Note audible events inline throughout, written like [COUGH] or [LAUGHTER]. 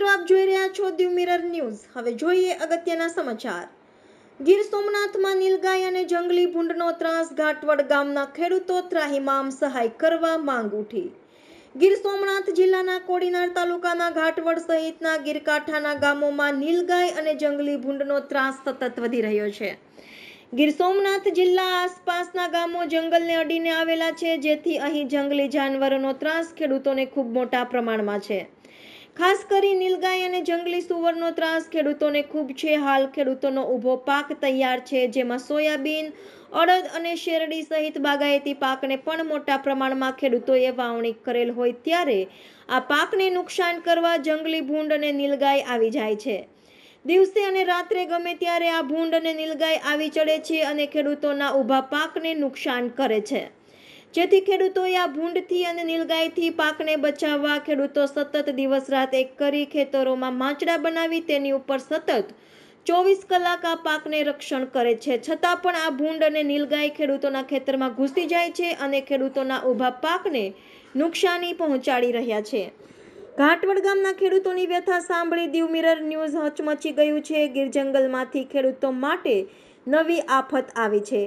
મિત્રો આપ જોઈ રહ્યા છો દીવ મિરર ન્યૂઝ હવે જોઈએ અગત્યના સમાચાર ગીર સોમનાથમાં નીલગાય અને જંગલી ભૂંડનો ત્રાસ ઘાટવડ ગામના ખેડૂતો ત્રાહિમામ સહાય કરવા માંગ ઉઠી ગીર સોમનાથ જિલ્લાના કોડીનાર તાલુકાના ઘાટવડ સહિતના ગીરકાંઠાના ગામોમાં નીલગાય અને જંગલી ભૂંડનો ત્રાસ સતત વધી રહ્યો છે ગીર સોમનાથ જિલ્લા આસપાસના ગામો જંગલને અડીને આવેલા છે જેથી અહીં જંગલી જાનવરોનો ત્રાસ ખેડૂતોને ખૂબ મોટા પ્રમાણમાં છે ખાસ કરી નીલગાય અને જંગલી સુવરનો ત્રાસ ખેડૂતોને ખૂબ છે હાલ ખેડૂતોનો ઊભો પાક તૈયાર છે જેમાં સોયાબીન અડદ અને શેરડી સહિત બાગાયતી પાકને પણ મોટા પ્રમાણમાં ખેડૂતોએ વાવણી કરેલ હોય ત્યારે આ પાકને નુકસાન કરવા જંગલી ભૂંડ અને નીલગાય આવી જાય છે દિવસે અને રાત્રે ગમે ત્યારે આ ભૂંડ અને નીલગાય આવી ચડે છે અને ખેડૂતોના ઊભા પાકને નુકસાન કરે છે જેથી ખેડૂતોએ આ ભૂંડથી અને નીલગાયથી પાકને બચાવવા ખેડૂતો સતત દિવસ રાત એક કરી ખેતરોમાં માંચડા બનાવી તેની ઉપર સતત ચોવીસ કલાક આ પાકને રક્ષણ કરે છે છતાં પણ આ ભૂંડ અને નીલગાય ખેડૂતોના ખેતરમાં ઘૂસી જાય છે અને ખેડૂતોના ઊભા પાકને નુકસાની પહોંચાડી રહ્યા છે ઘાટવડ ગામના ખેડૂતોની વ્યથા સાંભળી દીવ મિરર ન્યૂઝ હચમચી ગયું છે ગીર જંગલમાંથી ખેડૂતો માટે નવી આફત આવી છે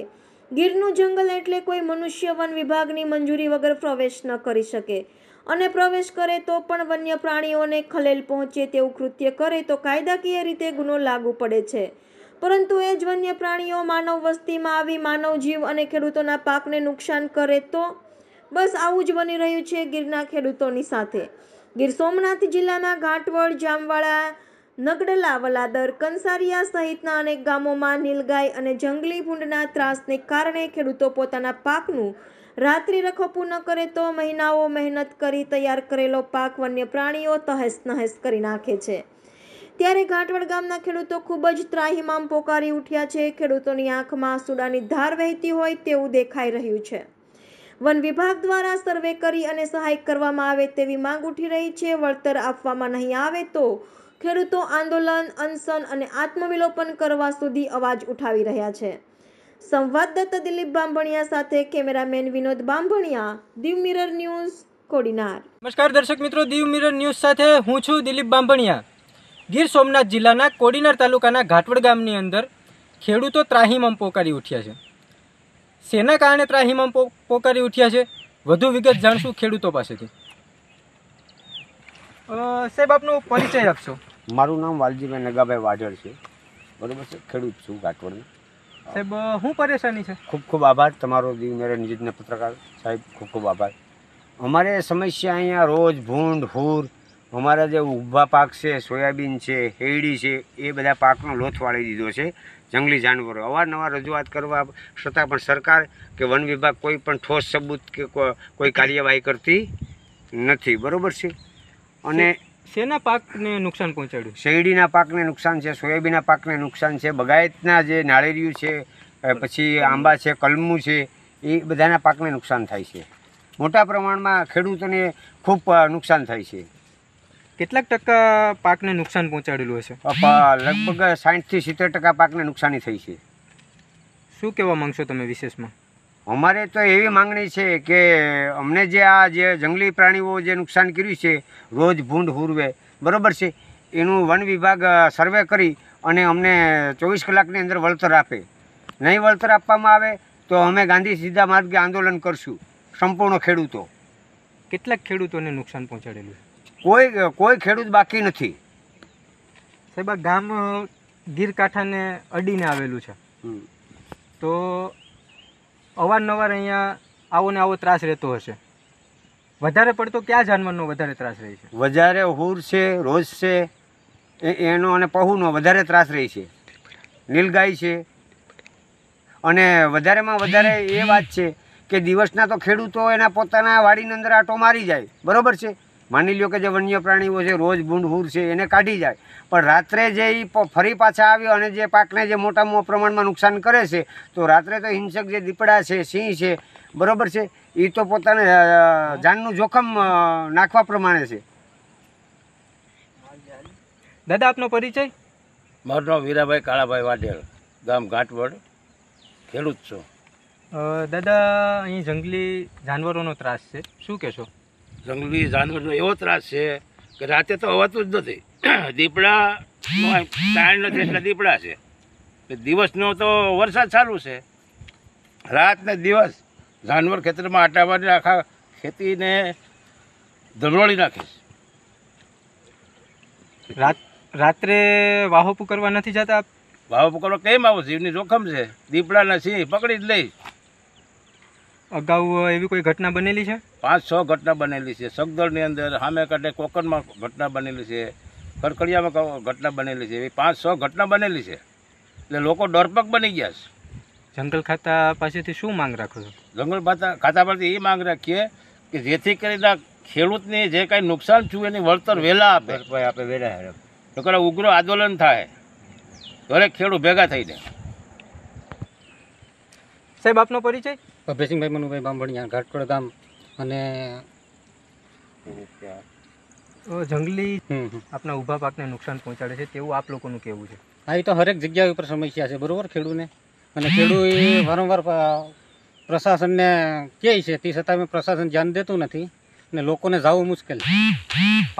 ગીરનું જંગલ એટલે કોઈ મનુષ્ય વન વિભાગની મંજૂરી વગર પ્રવેશ ન કરી શકે અને પ્રવેશ કરે તો પણ વન્ય પ્રાણીઓને ખલેલ પહોંચે તેવું કૃત્ય કરે તો કાયદાકીય રીતે ગુનો લાગુ પડે છે પરંતુ એ જ વન્ય પ્રાણીઓ માનવ વસ્તીમાં આવી માનવ જીવ અને ખેડૂતોના પાકને નુકસાન કરે તો બસ આવું જ બની રહ્યું છે ગીરના ખેડૂતોની સાથે ગીર સોમનાથ જિલ્લાના ઘાટવડ જામવાળા નગડલા વલાદર કંસારિયા સહિતના અનેક ગામોમાં નીલગાય અને જંગલી ભૂંડના ત્રાસને કારણે ખેડૂતો પોતાના પાકનું રાત્રિ રખોપું ન કરે તો મહિનાઓ મહેનત કરી તૈયાર કરેલો પાક વન્ય પ્રાણીઓ તહેસ નહેસ કરી નાખે છે ત્યારે ઘાટવડ ગામના ખેડૂતો ખૂબ જ ત્રાહીમામ પોકારી ઉઠ્યા છે ખેડૂતોની આંખમાં સુડાની ધાર વહેતી હોય તેવું દેખાઈ રહ્યું છે વન વિભાગ દ્વારા સર્વે કરી અને સહાય કરવામાં આવે તેવી માંગ ઉઠી રહી છે વળતર આપવામાં નહીં આવે તો ખેડૂતો આંદોલન અનશન અને આત્મવિલોપન કરવા સુધી અવાજ ઉઠાવી રહ્યા છે સંવાદદાતા દિલીપ બાંભણિયા સાથે cameraman Vinod Bambhaniya Diu mirror news Kodinar નમસ્કાર દર્શક મિત્રો દીવ મિરર ન્યૂઝ સાથે હું છું દિલીપ બાંભણિયા ગીર સોમનાથ જિલ્લાના કોડીનાર તાલુકાના ઘાટવડ ગામની અંદર ખેડૂતો ત્રાહીમમ પોકારી ઉઠ્યા છે શેના કારણે ત્રાહીમમ પોકારી ઉઠ્યા છે વધુ વિગત જાણશું ખેડૂતો પાસેથી સાહેબ આપનું પરિચય આપશો મારું નામ વાલજીભાઈ નગાભાઈ વાઢળ છે બરોબર છે ખેડૂત છું કાઠવડનો સાહેબ શું પરેશાની છે ખૂબ ખૂબ આભાર તમારો મેરે નિજીતના પત્રકાર સાહેબ ખૂબ ખૂબ આભાર અમારે સમસ્યા અહીંયા રોજ ભૂંડ હૂર અમારા જે ઊભા પાક છે સોયાબીન છે હેડી છે એ બધા પાકનો લોથ વાળી દીધો છે જંગલી જાનવરો અવારનવાર રજૂઆત કરવા છતાં પણ સરકાર કે વન વિભાગ કોઈ પણ ઠોસ સબૂત કે કોઈ કાર્યવાહી કરતી નથી બરોબર છે અને શેના પાકને નુકસાન પહોંચાડ્યું શેરડીના પાકને નુકસાન છે સોયાબીનના પાકને નુકસાન છે બગાયતના જે નાળેરિયું છે પછી આંબા છે કલમું છે એ બધાના પાકને નુકસાન થાય છે મોટા પ્રમાણમાં ખેડૂતોને ખૂબ નુકસાન થાય છે કેટલાક ટકા પાકને નુકસાન પહોંચાડેલું હશે લગભગ સાઠથી સિત્તેર ટકા પાકને નુકસાની થઈ છે શું કહેવા માગશો તમે વિશેષમાં અમારે તો એવી માંગણી છે કે અમને જે આ જે જંગલી પ્રાણીઓ જે નુકસાન કર્યું છે રોજ ભૂંડ હુરવે બરાબર છે એનું વન વિભાગ સર્વે કરી અને અમને ચોવીસ કલાકની અંદર વળતર આપે નહીં વળતર આપવામાં આવે તો અમે ગાંધી સીધા માર્ગે આંદોલન કરશું સંપૂર્ણ ખેડૂતો કેટલાક ખેડૂતોને નુકસાન પહોંચાડેલું કોઈ કોઈ ખેડૂત બાકી નથી સાહેબ ગામ ગીરકાંઠાને અડીને આવેલું છે તો અવારનવાર અહીંયા આવો ને આવો ત્રાસ રહેતો હશે વધારે પડતો ક્યાં જાનવરનો વધારે ત્રાસ રહે છે વધારે હુર છે રોજ છે એ એનો અને પહુનો વધારે ત્રાસ રહે છે નીલગાય છે અને વધારેમાં વધારે એ વાત છે કે દિવસના તો ખેડૂતો એના પોતાના વાડીની અંદર આટો મારી જાય બરાબર છે માની લ્યો કે જે વન્ય પ્રાણીઓ છે રોજ ભૂંડહૂર છે એને કાઢી જાય પણ રાત્રે જે એ ફરી પાછા આવી અને જે પાકને જે મોટામાં પ્રમાણમાં નુકસાન કરે છે તો રાત્રે તો હિંસક જે દીપડા છે સિંહ છે બરાબર છે એ તો પોતાને જાનનું જોખમ નાખવા પ્રમાણે છે દાદા આપનો પરિચય મારું નામ વીરાભાઈ કાળાભાઈ વાઢેલ ગામ ઘાટવડ ખેડૂત છું દાદા અહીં જંગલી જાનવરોનો ત્રાસ છે શું કહેશો જંગલી જાનવરનો એવો ત્રાસ છે કે રાતે તો હોવાતું જ નથી [CLEARS THROAT] દીપડા ટાણ નથી એટલે દીપડા છે દિવસનો તો વરસાદ ચાલુ છે રાત ને દિવસ જાનવર ખેતરમાં આટા આખા ખેતીને ધમરોળી નાખે રાત રાત્રે વાહો કરવા નથી જતા વાહો કરવા કેમ આવો જીવની જોખમ છે દીપડાના સિંહ પકડી જ લઈશ અગાઉ એવી કોઈ ઘટના બનેલી છે પાંચ છ ઘટના બનેલી છે સગદળની અંદર સામે કાંઠે કોકણમાં ઘટના બનેલી છે કરકડિયામાં ઘટના બનેલી છે એવી પાંચ છ ઘટના બનેલી છે એટલે લોકો ડરપક બની ગયા છે જંગલ ખાતા પાસેથી શું માંગ રાખો છો જંગલ ખાતા પરથી એ માંગ રાખીએ કે જેથી કરીને ખેડૂતને જે કાંઈ નુકસાન થયું એની વળતર વહેલા આપે આપે વહેલા કદાચ ઉગ્ર આંદોલન થાય દરેક ખેડૂત ભેગા થઈ જાય સાહેબ આપનો પરિચય ભદ્રસિંહભાઈ મનુભાઈ બામણિયા ઘાટકોડ ગામ અને જંગલી આપના ઊભા પાકને નુકસાન પહોંચાડે છે તેવું આપ લોકોનું કેવું છે હા એ તો હરેક જગ્યા ઉપર સમસ્યા છે બરાબર ખેડૂને અને ખેડૂ એ વારંવાર પ્રશાસનને કહે છે તે છતાં પ્રશાસન ધ્યાન દેતું નથી ને લોકોને જવું મુશ્કેલ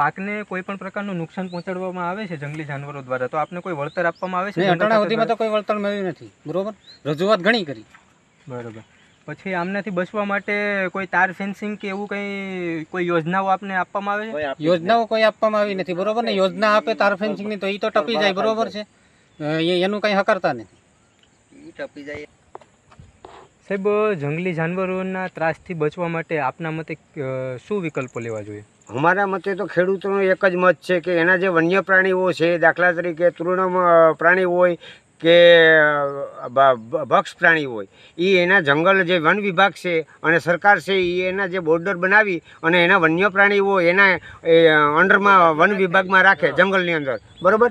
પાકને કોઈ પણ પ્રકારનું નુકસાન પહોંચાડવામાં આવે છે જંગલી જાનવરો દ્વારા તો આપને કોઈ વળતર આપવામાં આવે છે અટાણા સુધીમાં તો કોઈ વળતર મળ્યું નથી બરાબર રજૂઆત ઘણી કરી બરાબર પછી આમનાથી બચવા માટે કોઈ તાર ફેન્સિંગ કે એવું કંઈ કોઈ યોજનાઓ આપને આપવામાં આવે છે યોજનાઓ કોઈ આપવામાં આવી નથી બરોબર ને યોજના આપે તાર ફેન્સિંગની તો એ તો ટપી જાય બરોબર છે એનું કંઈ હકારતા નથી ટપી જાય સાહેબ જંગલી જાનવરોના ત્રાસથી બચવા માટે આપના મતે શું વિકલ્પો લેવા જોઈએ અમારા મતે તો ખેડૂતોનો એક જ મત છે કે એના જે વન્ય પ્રાણીઓ છે દાખલા તરીકે તૃણ પ્રાણી હોય કે ભક્ષ પ્રાણી હોય એ એના જંગલ જે વન વિભાગ છે અને સરકાર છે એ એના જે બોર્ડર બનાવી અને એના વન્ય પ્રાણીઓ એના અંડરમાં વન વિભાગમાં રાખે જંગલની અંદર બરાબર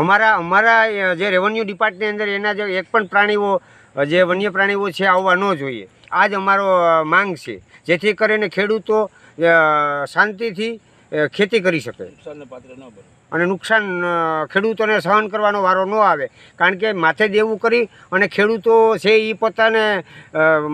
અમારા અમારા જે રેવન્યુ ડિપાર્ટની અંદર એના જે એક પણ પ્રાણીઓ જે વન્ય પ્રાણીઓ છે આવવા ન જોઈએ આ જ અમારો માંગ છે જેથી કરીને ખેડૂતો શાંતિથી ખેતી કરી શકે પાત્ર ન બને અને નુકસાન ખેડૂતોને સહન કરવાનો વારો ન આવે કારણ કે માથે દેવું કરી અને ખેડૂતો છે એ પોતાને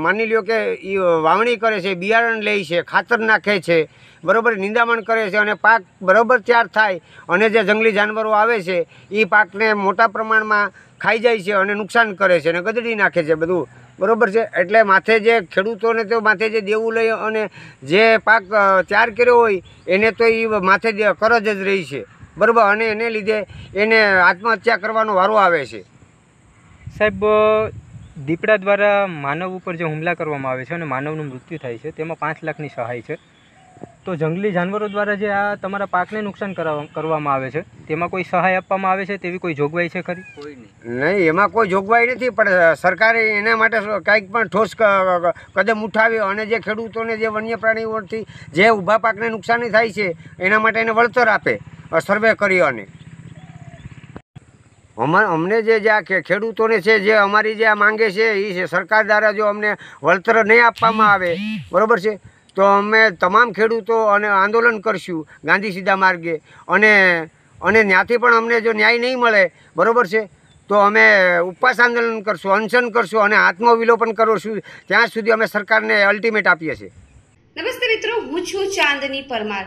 માની લ્યો કે એ વાવણી કરે છે બિયારણ લે છે ખાતર નાખે છે બરાબર નિંદામણ કરે છે અને પાક બરાબર તૈયાર થાય અને જે જંગલી જાનવરો આવે છે એ પાકને મોટા પ્રમાણમાં ખાઈ જાય છે અને નુકસાન કરે છે અને ગદડી નાખે છે બધું બરાબર છે એટલે માથે જે ખેડૂતોને તો માથે જે દેવું લઈ અને જે પાક તૈયાર કર્યો હોય એને તો એ માથે કરજ જ રહી છે બરાબર અને એને લીધે એને આત્મહત્યા કરવાનો વારો આવે છે સાહેબ દીપડા દ્વારા માનવ ઉપર જે હુમલા કરવામાં આવે છે અને માનવનું મૃત્યુ થાય છે તેમાં પાંચ લાખની સહાય છે તો જંગલી જાનવરો દ્વારા જે આ તમારા પાકને નુકસાન કરવામાં આવે છે તેમાં કોઈ સહાય આપવામાં આવે છે તેવી કોઈ જોગવાઈ છે ખરી નહીં એમાં કોઈ જોગવાઈ નથી પણ સરકારે એના માટે કાંઈક પણ ઠોસ કદમ ઉઠાવ્યો અને જે ખેડૂતોને જે વન્ય પ્રાણીઓથી જે ઊભા પાકને નુકસાની થાય છે એના માટે એને વળતર આપે સર્વે કરી અને અમને જે જે આ ખેડૂતોને છે જે અમારી જે આ માંગે છે એ છે સરકાર દ્વારા જો અમને વળતર નહીં આપવામાં આવે બરાબર છે તો અમે તમામ ખેડૂતો અને આંદોલન કરશું ગાંધી સીધા માર્ગે અને અને ત્યાંથી પણ અમને જો ન્યાય નહીં મળે બરાબર છે તો અમે ઉપવાસ આંદોલન કરશું અનશન કરશું અને આત્મવિલોપન કરશું ત્યાં સુધી અમે સરકારને અલ્ટિમેટ આપીએ છીએ નમસ્તે મિત્રો હું છું ચાંદની પરમાર